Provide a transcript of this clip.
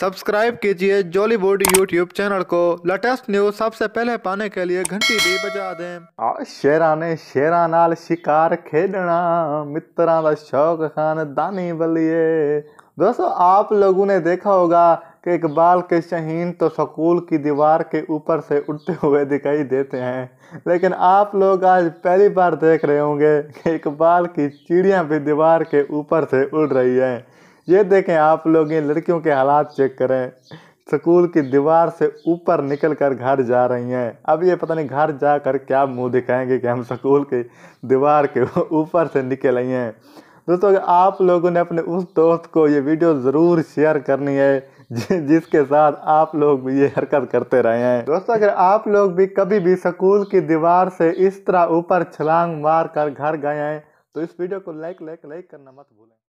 subscribe कीजिए Jollywood YouTube channel को latest news सबसे पहले पाने के लिए घंटी भी बजा दें शेरा ने शेरा नाल शिकार खेडना मित्रा का शौक दानी बलिए दोस्तों आप लोगों ने देखा होगा कि इकबाल के शहीन तो स्कूल की दीवार के ऊपर से उठते हुए दिखाई देते हैं लेकिन आप लोग आज पहली बार देख रहे होंगे कि इकबाल की चिड़िया भी दीवार के ऊपर से उड़ रही हैं ये देखें आप लोग इन लड़कियों के हालात चेक करें स्कूल की दीवार से ऊपर निकल कर घर जा रही हैं अब ये पता नहीं घर जा कर क्या मुँह दिखाएंगे कि हम स्कूल के दीवार के ऊपर से निकल आई हैं दोस्तों आप लोगों ने अपने उस दोस्त को ये वीडियो ज़रूर शेयर करनी है जिसके साथ आप लोग भी ये हरकत करते रहे हैं दोस्तों अगर आप लोग भी कभी भी स्कूल की दीवार से इस तरह ऊपर छलांग मार कर घर गए हैं तो इस वीडियो को लाइक लाइक लाइक करना मत भूलें